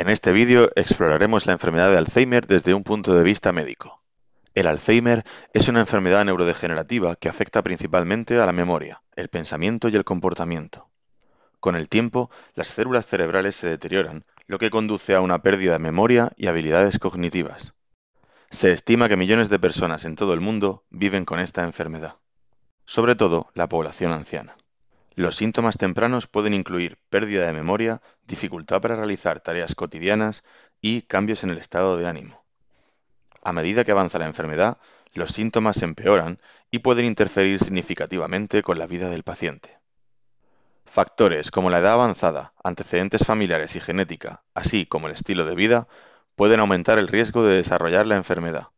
En este vídeo exploraremos la enfermedad de Alzheimer desde un punto de vista médico. El Alzheimer es una enfermedad neurodegenerativa que afecta principalmente a la memoria, el pensamiento y el comportamiento. Con el tiempo, las células cerebrales se deterioran, lo que conduce a una pérdida de memoria y habilidades cognitivas. Se estima que millones de personas en todo el mundo viven con esta enfermedad, sobre todo la población anciana. Los síntomas tempranos pueden incluir pérdida de memoria, dificultad para realizar tareas cotidianas y cambios en el estado de ánimo. A medida que avanza la enfermedad, los síntomas se empeoran y pueden interferir significativamente con la vida del paciente. Factores como la edad avanzada, antecedentes familiares y genética, así como el estilo de vida, pueden aumentar el riesgo de desarrollar la enfermedad.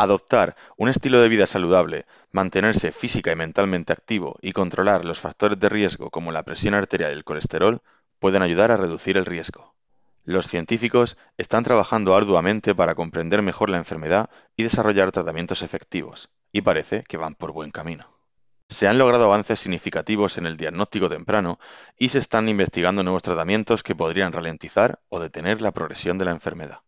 Adoptar un estilo de vida saludable, mantenerse física y mentalmente activo y controlar los factores de riesgo como la presión arterial y el colesterol pueden ayudar a reducir el riesgo. Los científicos están trabajando arduamente para comprender mejor la enfermedad y desarrollar tratamientos efectivos, y parece que van por buen camino. Se han logrado avances significativos en el diagnóstico temprano y se están investigando nuevos tratamientos que podrían ralentizar o detener la progresión de la enfermedad.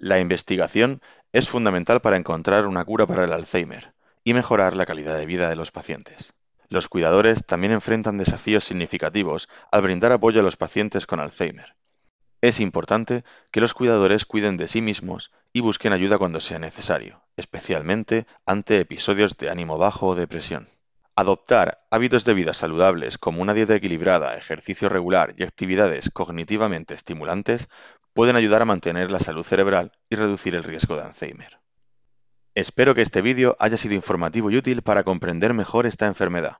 La investigación es fundamental para encontrar una cura para el Alzheimer y mejorar la calidad de vida de los pacientes. Los cuidadores también enfrentan desafíos significativos al brindar apoyo a los pacientes con Alzheimer. Es importante que los cuidadores cuiden de sí mismos y busquen ayuda cuando sea necesario, especialmente ante episodios de ánimo bajo o depresión. Adoptar hábitos de vida saludables como una dieta equilibrada, ejercicio regular y actividades cognitivamente estimulantes pueden ayudar a mantener la salud cerebral y reducir el riesgo de Alzheimer. Espero que este vídeo haya sido informativo y útil para comprender mejor esta enfermedad.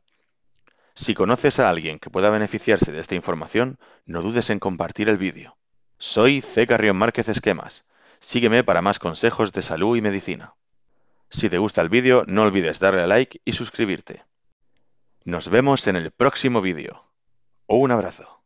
Si conoces a alguien que pueda beneficiarse de esta información, no dudes en compartir el vídeo. Soy C. Carrión Márquez Esquemas. Sígueme para más consejos de salud y medicina. Si te gusta el vídeo, no olvides darle a like y suscribirte. Nos vemos en el próximo vídeo. Un abrazo.